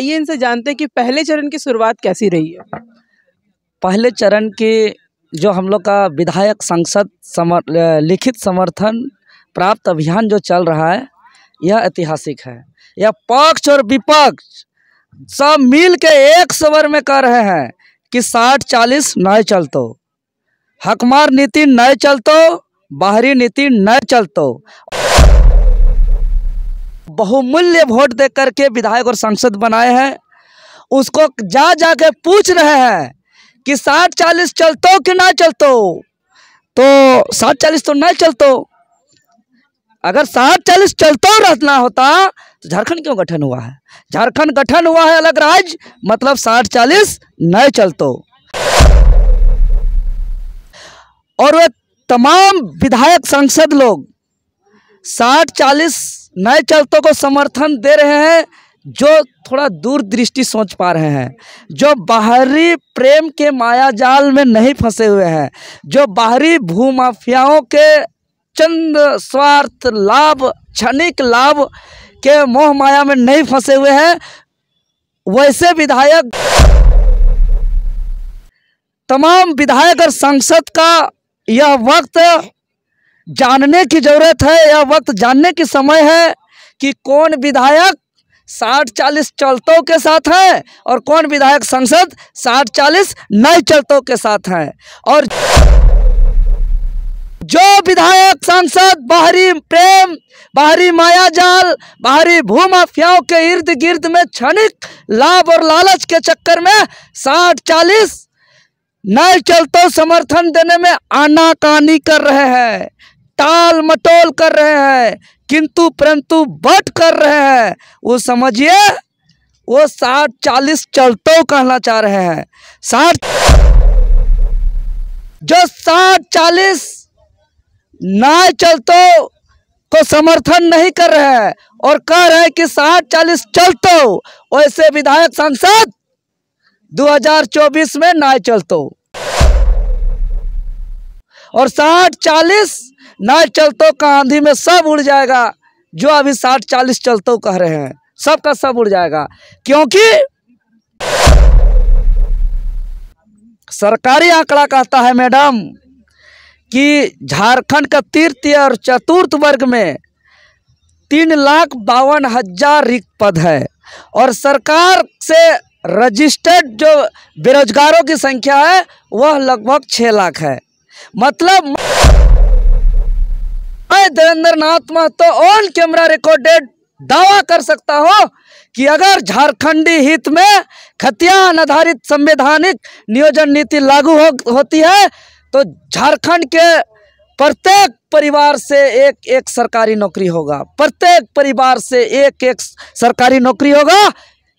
आइए इनसे जानते हैं कि पहले चरण की शुरुआत कैसी रही है पहले चरण के जो हम लोग का विधायक संसद समर लिखित समर्थन प्राप्त अभियान जो चल रहा है यह ऐतिहासिक है यह पक्ष और विपक्ष सब मिल के एक सवर में कह रहे हैं कि साठ चालीस नए चलतो हकमार नीति नए चलतो बाहरी नीति नए चलतो बहुमूल्य वोट दे करके विधायक और सांसद बनाए हैं उसको जा जा के पूछ रहे हैं कि साठ चालीस चलतो कि ना चलतो तो साठ चालीस तो नहीं चलतो अगर साठ चालीस चलते रहना होता तो झारखंड क्यों गठन हुआ है झारखंड गठन हुआ है अलग राज्य मतलब साठ चालीस नहीं चलतो और वे तमाम विधायक सांसद लोग साठ चालीस नए चलतों को समर्थन दे रहे हैं जो थोड़ा दूरदृष्टि सोच पा रहे हैं जो बाहरी प्रेम के मायाजाल में नहीं फंसे हुए हैं जो बाहरी भूमाफियाओं के चंद स्वार्थ लाभ क्षणिक लाभ के मोह माया में नहीं फंसे हुए हैं वैसे विधायक तमाम विधायक और सांसद का यह वक्त जानने की ज़रूरत है यह वक्त जानने की समय है कि कौन विधायक साठ चालीस चलतों के साथ हैं और कौन विधायक संसद साठ चालीस नए चलतों के साथ हैं और जो विधायक सांसद बाहरी प्रेम बाहरी माया जाल बाहरी भूमाफियाओं के इर्द गिर्द में क्षणिक लाभ और लालच के चक्कर में साठ चालीस नए चलते समर्थन देने में आनाकानी कर रहे हैं टाल मटोल कर रहे हैं किंतु परंतु बट कर रहे हैं वो समझिए वो साठ चालीस चलतो कहना चाह रहे हैं साठ जो साठ चालीस ना चलतो को समर्थन नहीं कर रहे हैं और कह रहे हैं कि साठ चालीस चलतो वैसे विधायक सांसद 2024 में ना चलतो और साठ चालीस ना चलतो का आंधी में सब उड़ जाएगा जो अभी साठ चालीस चलतो कह रहे हैं सब का सब उड़ जाएगा क्योंकि सरकारी आंकड़ा कहता है मैडम कि झारखंड का तृतीय और चतुर्थ वर्ग में तीन लाख बावन हजार रिक्त पद है और सरकार से रजिस्टर्ड जो बेरोजगारों की संख्या है वह लगभग छः लाख है मतलब मैं Devendra Nath Mahto on camera recorded दावा कर सकता हूँ कि अगर झारखंडी हित में खतियान आधारित संवैधानिक नियोजन नीति लागू हो, होती है तो झारखंड के प्रत्येक परिवार से एक एक सरकारी नौकरी होगा प्रत्येक परिवार से एक एक सरकारी नौकरी होगा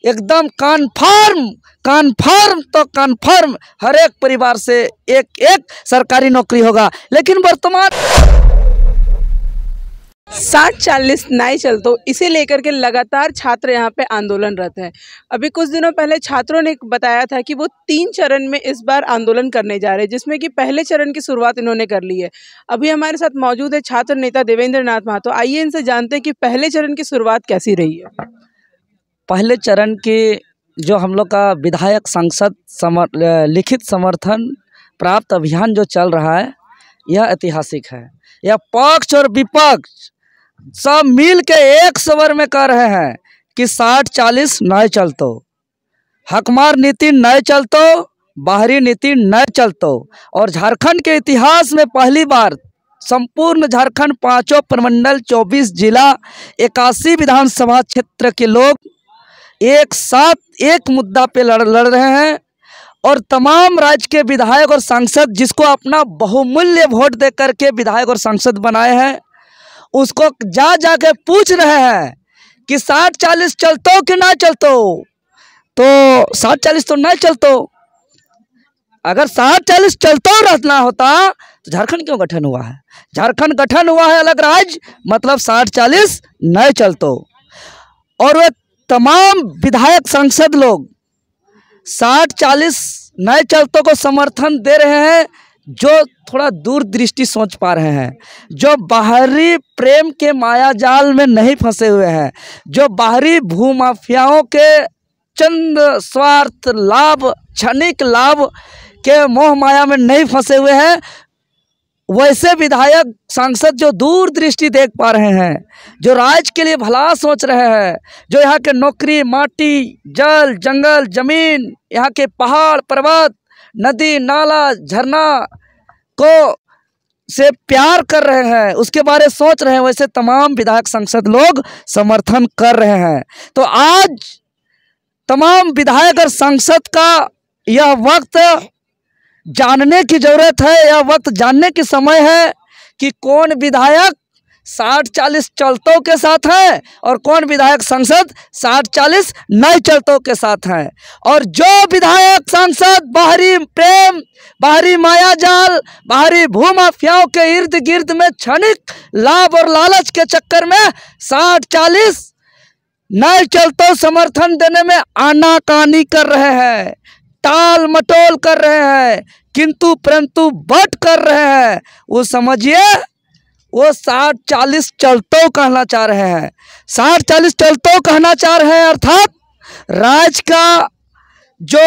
एकदम कन्फर्म कन्फर्म तो कन्फर्म हर एक परिवार से एक एक सरकारी नौकरी होगा लेकिन वर्तमान साठ चालीस नहीं तो इसे लेकर के लगातार छात्र यहाँ पे आंदोलनरत हैं अभी कुछ दिनों पहले छात्रों ने बताया था कि वो तीन चरण में इस बार आंदोलन करने जा रहे हैं जिसमें कि पहले चरण की शुरुआत इन्होंने कर ली है अभी हमारे साथ मौजूद है छात्र नेता देवेंद्र नाथ महातो आइए इनसे जानते हैं कि पहले चरण की शुरुआत कैसी रही है पहले चरण के जो हम लोग का विधायक सांसद समर लिखित समर्थन प्राप्त अभियान जो चल रहा है यह ऐतिहासिक है यह पक्ष और विपक्ष सब मिल के एक सवर में कह रहे हैं कि साठ चालीस न चलतो हकमार नीति न चलतो बाहरी नीति न चलतो और झारखंड के इतिहास में पहली बार संपूर्ण झारखंड पांचों प्रमंडल चौबीस जिला इक्यासी विधानसभा क्षेत्र के लोग एक साथ एक मुद्दा पे लड़ लड़ रहे हैं और तमाम राज्य के विधायक और सांसद जिसको अपना बहुमूल्य वोट दे करके विधायक और सांसद बनाए हैं उसको जा जा के पूछ रहे हैं कि साठ चालीस चलतो कि ना चलतो तो साठ चालीस तो नहीं चलतो अगर साठ चालीस चलते रहना होता तो झारखंड क्यों गठन हुआ है झारखंड गठन हुआ है अलग राज्य मतलब साठ चालीस नहीं चलतो और वे तमाम विधायक सांसद लोग साठ चालीस नए चलतों को समर्थन दे रहे हैं जो थोड़ा दूरदृष्टि सोच पा रहे हैं जो बाहरी प्रेम के माया जाल में नहीं फंसे हुए हैं जो बाहरी भूमाफियाओं के चंद स्वार्थ लाभ क्षणिक लाभ के मोह माया में नहीं फंसे हुए हैं वैसे विधायक सांसद जो दूर दृष्टि देख पा रहे हैं जो राज्य के लिए भला सोच रहे हैं जो यहाँ के नौकरी माटी जल जंगल जमीन यहाँ के पहाड़ पर्वत नदी नाला झरना को से प्यार कर रहे हैं उसके बारे सोच रहे हैं वैसे तमाम विधायक संसद लोग समर्थन कर रहे हैं तो आज तमाम विधायक और संसद का यह वक्त जानने की जरूरत है यह वक्त जानने की समय है कि कौन विधायक साठ चालीस चलतों के साथ हैं और कौन विधायक सांसद साठ चालीस नए चलतों के साथ हैं और जो विधायक सांसद बाहरी प्रेम बाहरी मायाजाल बाहरी भूमाफियाओं के इर्द गिर्द में क्षणिक लाभ और लालच के चक्कर में साठ चालीस नए चलतों समर्थन देने में आनाकानी कर रहे हैं टाल मटोल कर रहे हैं किंतु परंतु बट कर रहे हैं वो समझिए वो साठ चालीस चलतो कहना चाह रहे हैं साठ चालीस चलतो कहना चाह रहे हैं अर्थात राज का जो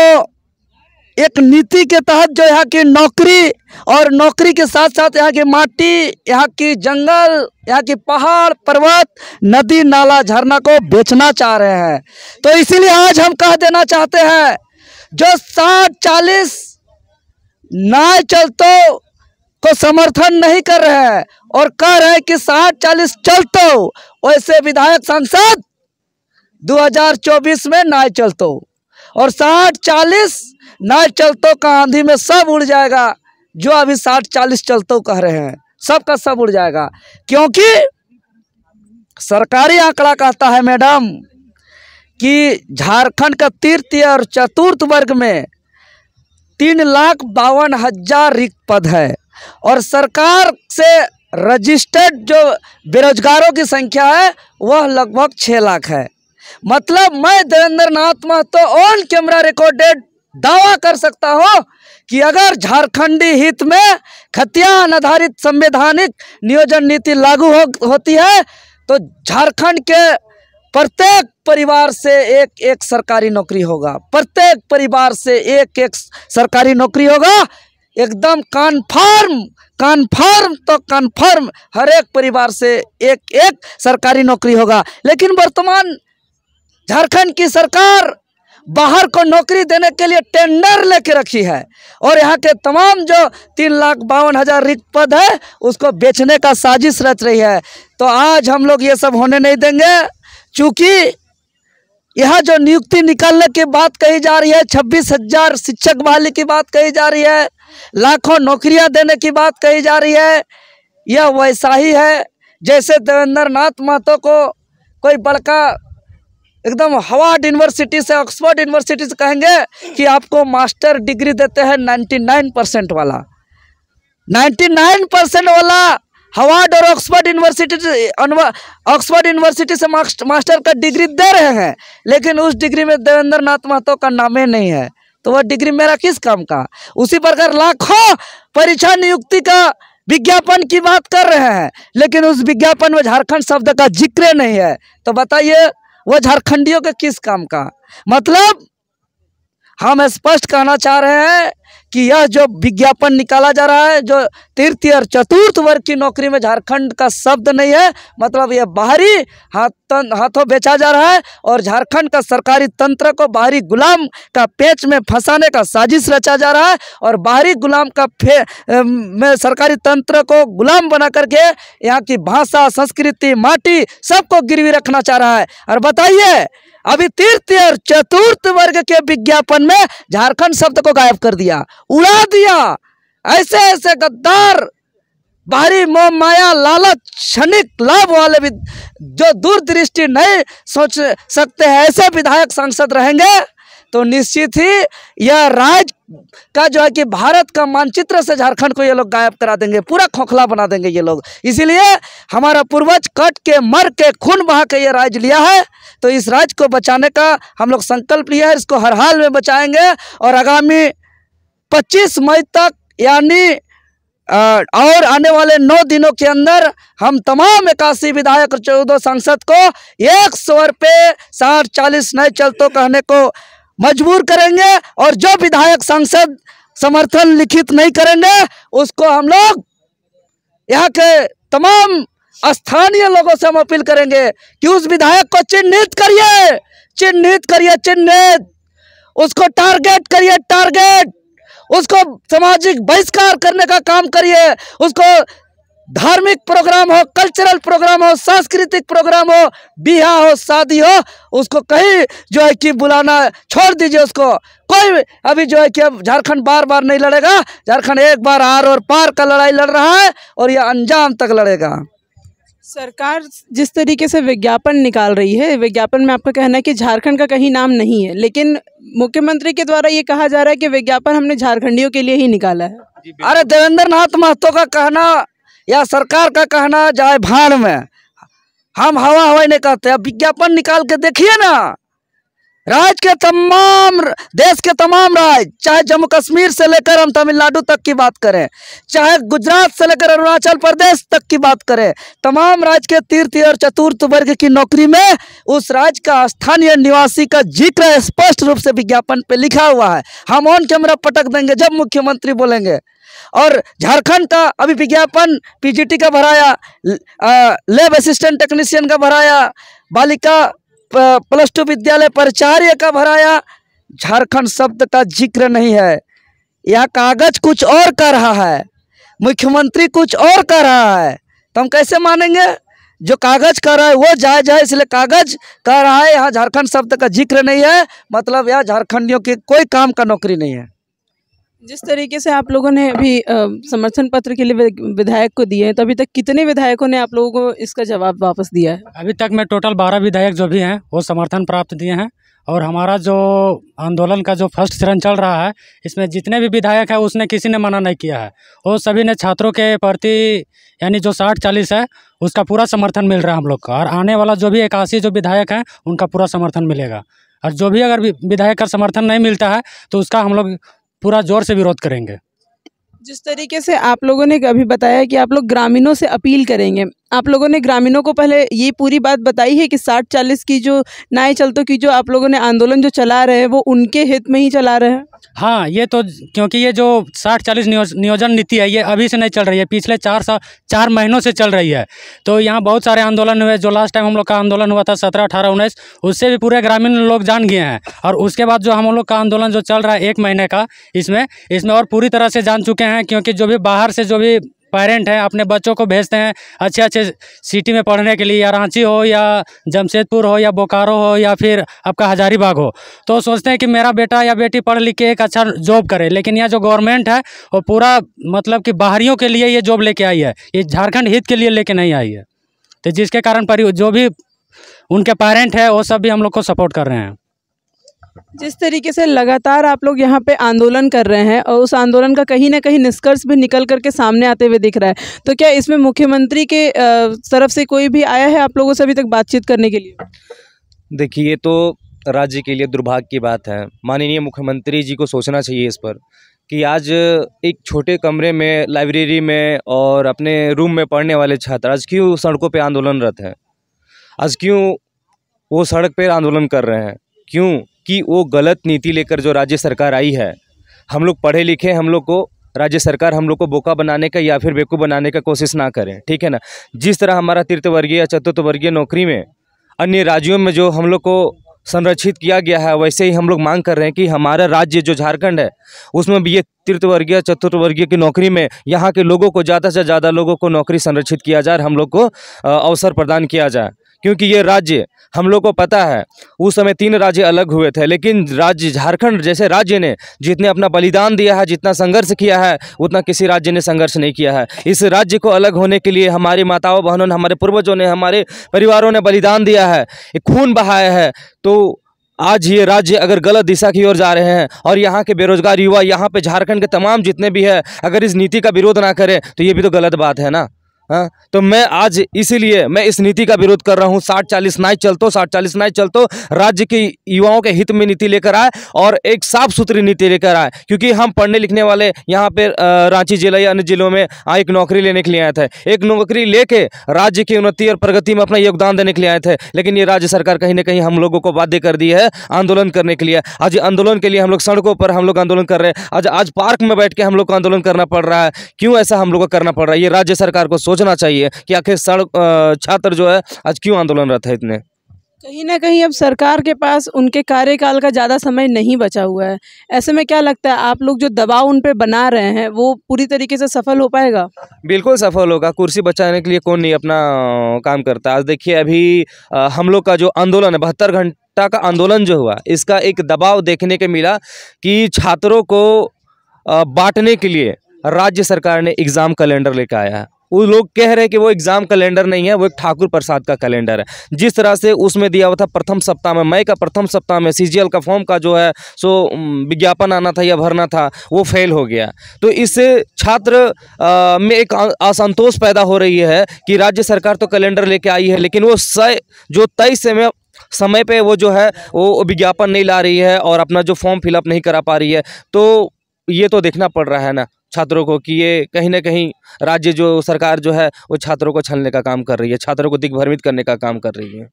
एक नीति के तहत जो यहाँ की नौकरी और नौकरी के साथ साथ यहाँ की माटी यहाँ की जंगल यहाँ की पहाड़ पर्वत नदी नाला झरना को बेचना चाह रहे हैं तो इसीलिए आज हम कह देना चाहते हैं जो साठ चालीस ना चलतो को समर्थन नहीं कर रहे हैं और कह रहे हैं कि साठ चालीस चलते तो, वैसे विधायक सांसद 2024 में ना चलते तो, और साठ चालीस ना चलते तो का आंधी में सब उड़ जाएगा जो अभी साठ चालीस चलते कह रहे हैं सबका सब उड़ जाएगा क्योंकि सरकारी आंकड़ा कहता है मैडम कि झारखंड का तृतीय और चतुर्थ वर्ग में तीन लाख बावन हजार रिक्त पद है और सरकार से रजिस्टर्ड जो बेरोजगारों की संख्या है वह लगभग छः लाख है मतलब मैं Devendra Nath Mahto on camera recorded दावा कर सकता हूँ कि अगर झारखंडी हित में खतियान आधारित संवैधानिक नियोजन नीति लागू हो, होती है तो झारखंड के प्रत्येक परिवार से एक एक सरकारी नौकरी होगा प्रत्येक परिवार से एक एक सरकारी नौकरी होगा एकदम कन्फर्म कन्फर्म तो कन्फर्म हर एक परिवार से एक एक सरकारी नौकरी होगा लेकिन वर्तमान झारखंड की सरकार बाहर को नौकरी देने के लिए टेंडर लेके रखी है और यहाँ के तमाम जो तीन लाख बावन हज़ार रिक्त पद है उसको बेचने का साजिश रच रही है तो आज हम लोग ये सब होने नहीं देंगे चूँकि यह जो नियुक्ति निकालने की बात कही जा रही है छब्बीस हज़ार शिक्षक बहाली की बात कही जा रही है लाखों नौकरियां देने की बात कही जा रही है यह वैसा ही है जैसे देवेंद्र नाथ महतो को कोई बड़का एकदम हवाड यूनिवर्सिटी से ऑक्सफोर्ड यूनिवर्सिटी से कहेंगे कि आपको मास्टर डिग्री देते हैं 99 परसेंट वाला 99 परसेंट वाला हवाड और ऑक्सफोर्ड यूनिवर्सिटी ऑक्सफोर्ड यूनिवर्सिटी से मास्टर का डिग्री दे रहे हैं लेकिन उस डिग्री में देवेंद्र नाथ महतो का नाम ही नहीं है तो वह डिग्री मेरा किस काम का उसी प्रकार लाखों परीक्षा नियुक्ति का विज्ञापन की बात कर रहे हैं लेकिन उस विज्ञापन में झारखंड शब्द का जिक्र नहीं है तो बताइए वह झारखंडियों के किस काम का मतलब हम स्पष्ट कहना चाह रहे हैं कि यह जो विज्ञापन निकाला जा रहा है जो तृतीय और चतुर्थ वर्ग की नौकरी में झारखंड का शब्द नहीं है मतलब यह बाहरी हाथों हाथों बेचा जा रहा है और झारखंड का सरकारी तंत्र को बाहरी गुलाम का पेच में फंसाने का साजिश रचा जा रहा है और बाहरी गुलाम का फे में सरकारी तंत्र को गुलाम बना करके यहाँ की भाषा संस्कृति माटी सबको गिरवी रखना चाह रहा है और बताइए अभी तृतीय और चतुर्थ वर्ग के विज्ञापन में झारखंड शब्द को गायब कर दिया उड़ा दिया ऐसे ऐसे गद्दार बाहरी मोह माया लालच क्षणिक लाभ वाले भी जो दूरदृष्टि नहीं सोच सकते हैं ऐसे विधायक सांसद रहेंगे तो निश्चित ही यह राज का जो है कि भारत का मानचित्र से झारखंड को ये लोग गायब करा देंगे पूरा खोखला बना देंगे ये लोग इसीलिए हमारा पूर्वज कट के मर के खून बहा के ये राज लिया है तो इस राज को बचाने का हम लोग संकल्प लिया है इसको हर हाल में बचाएंगे और आगामी पच्चीस मई तक यानी और आने वाले नौ दिनों के अंदर हम तमाम इक्यासी विधायक और चौदह सांसद को एक स्वर पे साठ चालीस नए चलते कहने को मजबूर करेंगे और जो विधायक सांसद समर्थन लिखित नहीं करेंगे उसको हम लोग यहाँ के तमाम स्थानीय लोगों से हम अपील करेंगे कि उस विधायक को चिन्हित करिए चिन्हित करिए चिन्हित उसको टारगेट करिए टारगेट उसको सामाजिक बहिष्कार करने का काम करिए उसको धार्मिक प्रोग्राम हो कल्चरल प्रोग्राम हो सांस्कृतिक प्रोग्राम हो बिहा हो शादी हो उसको कहीं जो है कि बुलाना छोड़ दीजिए उसको कोई अभी जो है कि अब झारखंड बार बार नहीं लड़ेगा झारखंड एक बार आर और पार का लड़ाई लड़ रहा है और यह अंजाम तक लड़ेगा सरकार जिस तरीके से विज्ञापन निकाल रही है विज्ञापन में आपका कहना है कि झारखंड का कहीं नाम नहीं है लेकिन मुख्यमंत्री के द्वारा ये कहा जा रहा है कि विज्ञापन हमने झारखंडियों के लिए ही निकाला है अरे देवेंद्र नाथ महतो का कहना या सरकार का कहना जाए भाड़ में हम हवा हवाई नहीं कहते अब विज्ञापन निकाल के देखिए ना राज्य के तमाम देश के तमाम राज्य चाहे जम्मू कश्मीर से लेकर हम तमिलनाडु तक की बात करें चाहे गुजरात से लेकर अरुणाचल प्रदेश तक की बात करें तमाम राज्य के तीर्थ और चतुर्थ वर्ग की नौकरी में उस राज्य का स्थानीय निवासी का जिक्र स्पष्ट रूप से विज्ञापन पे लिखा हुआ है हम ऑन कैमरा पटक देंगे जब मुख्यमंत्री बोलेंगे और झारखंड का अभी विज्ञापन पीजीटी का भराया लेब असिस्टेंट टेक्नीशियन का भराया बालिका प्लस टू विद्यालय प्राचार्य का भराया झारखंड शब्द का जिक्र नहीं है यह कागज कुछ और कर रहा है मुख्यमंत्री कुछ और कर रहा है तो हम कैसे मानेंगे जो कागज कर रहा है वो जायज है इसलिए कागज कर रहा है यहाँ झारखंड शब्द का जिक्र नहीं है मतलब यहाँ झारखंडियों की कोई काम का नौकरी नहीं है जिस तरीके से आप लोगों ने अभी समर्थन पत्र के लिए विधायक को दिए हैं तो अभी तक कितने विधायकों ने आप लोगों को इसका जवाब वापस दिया है अभी तक मैं टोटल बारह विधायक जो भी हैं वो समर्थन प्राप्त दिए हैं और हमारा जो आंदोलन का जो फर्स्ट चरण चल रहा है इसमें जितने भी विधायक हैं उसने किसी ने मना नहीं किया है और सभी ने छात्रों के प्रति यानी जो साठ चालीस है उसका पूरा समर्थन मिल रहा है हम लोग का और आने वाला जो भी इक्यासी जो विधायक हैं उनका पूरा समर्थन मिलेगा और जो भी अगर विधायक का समर्थन नहीं मिलता है तो उसका हम लोग पूरा जोर से विरोध करेंगे जिस तरीके से आप लोगों ने अभी बताया कि आप लोग ग्रामीणों से अपील करेंगे आप लोगों ने ग्रामीणों को पहले ये पूरी बात बताई है कि साठ चालीस की जो नाए चलते की जो आप लोगों ने आंदोलन जो चला रहे हैं वो उनके हित में ही चला रहे हैं हाँ ये तो क्योंकि ये जो साठ चालीस नियोज, नियोजन नीति है ये अभी से नहीं चल रही है पिछले चार साल चार महीनों से चल रही है तो यहाँ बहुत सारे आंदोलन हुए जो लास्ट टाइम हम लोग का आंदोलन हुआ था सत्रह अठारह उन्नीस उससे भी पूरे ग्रामीण लोग जान गए हैं और उसके बाद जो हम लोग का आंदोलन जो चल रहा है एक महीने का इसमें इसमें और पूरी तरह से जान चुके हैं क्योंकि जो भी बाहर से जो भी पेरेंट हैं अपने बच्चों को भेजते हैं अच्छे अच्छे सिटी में पढ़ने के लिए या रांची हो या जमशेदपुर हो या बोकारो हो या फिर आपका हजारीबाग हो तो सोचते हैं कि मेरा बेटा या बेटी पढ़ लिख के एक अच्छा जॉब करे लेकिन यह जो गवर्नमेंट है वो पूरा मतलब कि बाहरियों के लिए ये जॉब लेके आई है ये झारखंड हित के लिए लेके नहीं आई है तो जिसके कारण जो भी उनके पेरेंट है वो सब भी हम लोग को सपोर्ट कर रहे हैं जिस तरीके से लगातार आप लोग यहाँ पे आंदोलन कर रहे हैं और उस आंदोलन का कहीं ना कहीं निष्कर्ष भी निकल करके सामने आते हुए दिख रहा है तो क्या इसमें मुख्यमंत्री के तरफ से कोई भी आया है आप लोगों से अभी तक बातचीत करने के लिए देखिए ये तो राज्य के लिए दुर्भाग्य की बात है माननीय मुख्यमंत्री जी को सोचना चाहिए इस पर कि आज एक छोटे कमरे में लाइब्रेरी में और अपने रूम में पढ़ने वाले छात्र आज क्यों सड़कों पर आंदोलनरत हैं आज क्यों वो सड़क पर आंदोलन कर रहे हैं क्यों कि वो गलत नीति लेकर जो राज्य सरकार आई है हम लोग पढ़े लिखे हम लोग को राज्य सरकार हम लोग को बोका बनाने का या फिर बेकू बनाने का कोशिश ना करें ठीक है ना जिस तरह हमारा तीर्थवर्गीय या चतुर्थवर्गीय नौकरी में अन्य राज्यों में जो हम लोग को संरक्षित किया गया है वैसे ही हम लोग मांग कर रहे हैं कि हमारा राज्य जो झारखंड है उसमें भी ये तृतीयवर्गीय चतुर्थवर्गीय की नौकरी में यहाँ के लोगों को ज़्यादा से ज़्यादा लोगों को नौकरी संरक्षित किया जाए हम लोग को अवसर प्रदान किया जाए क्योंकि ये राज्य हम लोग को पता है उस समय तीन राज्य अलग हुए थे लेकिन राज्य झारखंड जैसे राज्य ने जितने अपना बलिदान दिया है जितना संघर्ष किया है उतना किसी राज्य ने संघर्ष नहीं किया है इस राज्य को अलग होने के लिए हमारी माताओं बहनों ने हमारे पूर्वजों ने हमारे परिवारों ने बलिदान दिया है खून बहाया है तो आज ये राज्य अगर गलत दिशा की ओर जा रहे हैं और यहाँ के बेरोजगार युवा यहाँ पे झारखंड के तमाम जितने भी है अगर इस नीति का विरोध ना करें तो ये भी तो गलत बात है ना हाँ तो मैं आज इसीलिए मैं इस नीति का विरोध कर रहा हूँ साठ चालीस नाई चलतो साठ चालीस नाई चलतो राज्य के युवाओं के हित में नीति लेकर आए और एक साफ सुथरी नीति लेकर आए क्योंकि हम पढ़ने लिखने वाले यहाँ पे रांची जिला या अन्य जिलों में आ, हाँ, एक नौकरी लेने के लिए आए थे एक नौकरी लेके राज्य की उन्नति और प्रगति में अपना योगदान देने के लिए आए थे लेकिन ये राज्य सरकार कहीं ना कहीं हम लोगों को बाध्य कर दी है आंदोलन करने के लिए आज आंदोलन के लिए हम लोग सड़कों पर हम लोग आंदोलन कर रहे हैं आज आज पार्क में बैठ के हम लोग को आंदोलन करना पड़ रहा है क्यों ऐसा हम लोग को करना पड़ रहा है ये राज्य सरकार को सोच सोचना चाहिए कि आखिर सड़क छात्र जो है आज क्यों आंदोलनरत है इतने कहीं ना कहीं अब सरकार के पास उनके कार्यकाल का ज़्यादा समय नहीं बचा हुआ है ऐसे में क्या लगता है आप लोग जो दबाव उन पर बना रहे हैं वो पूरी तरीके से सफल हो पाएगा बिल्कुल सफल होगा कुर्सी बचाने के लिए कौन नहीं अपना काम करता आज देखिए अभी हम लोग का जो आंदोलन है बहत्तर घंटा का आंदोलन जो हुआ इसका एक दबाव देखने के मिला कि छात्रों को बांटने के लिए राज्य सरकार ने एग्ज़ाम कैलेंडर लेकर आया है वो लोग कह रहे हैं कि वो एग्ज़ाम कैलेंडर नहीं है वो एक ठाकुर प्रसाद का कैलेंडर है जिस तरह से उसमें दिया हुआ था प्रथम सप्ताह में मई का प्रथम सप्ताह में सी का फॉर्म का जो है सो विज्ञापन आना था या भरना था वो फेल हो गया तो इससे छात्र आ, में एक असंतोष पैदा हो रही है कि राज्य सरकार तो कैलेंडर लेके आई है लेकिन वो सय जो तय समय समय पे वो जो है वो विज्ञापन नहीं ला रही है और अपना जो फॉर्म फिलअप नहीं करा पा रही है तो ये तो देखना पड़ रहा है ना छात्रों को कि ये कहीं ना कहीं राज्य जो सरकार जो है वो छात्रों को छलने का काम कर रही है छात्रों को दिग्भ्रमित करने का काम कर रही है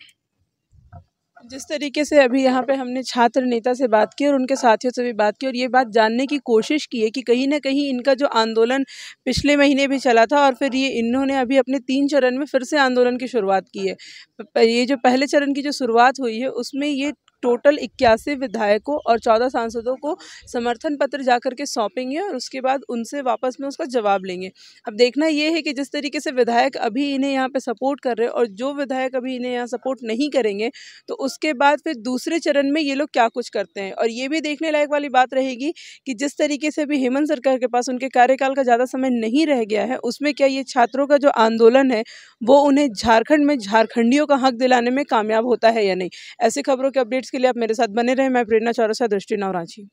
जिस तरीके से अभी यहाँ पे हमने छात्र नेता से बात की और उनके साथियों से भी बात की और ये बात जानने की कोशिश की है कि कहीं ना कहीं इनका जो आंदोलन पिछले महीने भी चला था और फिर ये इन्होंने अभी अपने तीन चरण में फिर से आंदोलन की शुरुआत की है ये जो पहले चरण की जो शुरुआत हुई है उसमें ये टोटल इक्यासी विधायकों और चौदह सांसदों को समर्थन पत्र जा करके सौंपेंगे और उसके बाद उनसे वापस में उसका जवाब लेंगे अब देखना ये है कि जिस तरीके से विधायक अभी इन्हें यहाँ पर सपोर्ट कर रहे हैं और जो विधायक अभी इन्हें यहाँ सपोर्ट नहीं करेंगे तो उसके बाद फिर दूसरे चरण में ये लोग क्या कुछ करते हैं और ये भी देखने लायक वाली बात रहेगी कि जिस तरीके से अभी हेमंत सरकार के पास उनके कार्यकाल का ज़्यादा समय नहीं रह गया है उसमें क्या ये छात्रों का जो आंदोलन है वो उन्हें झारखंड में झारखंडियों का हक दिलाने में कामयाब होता है या नहीं ऐसी खबरों के अपडेट्स के लिए आप मेरे साथ बने रहें मैं प्रेरणा चौरसा दृष्टि नवराची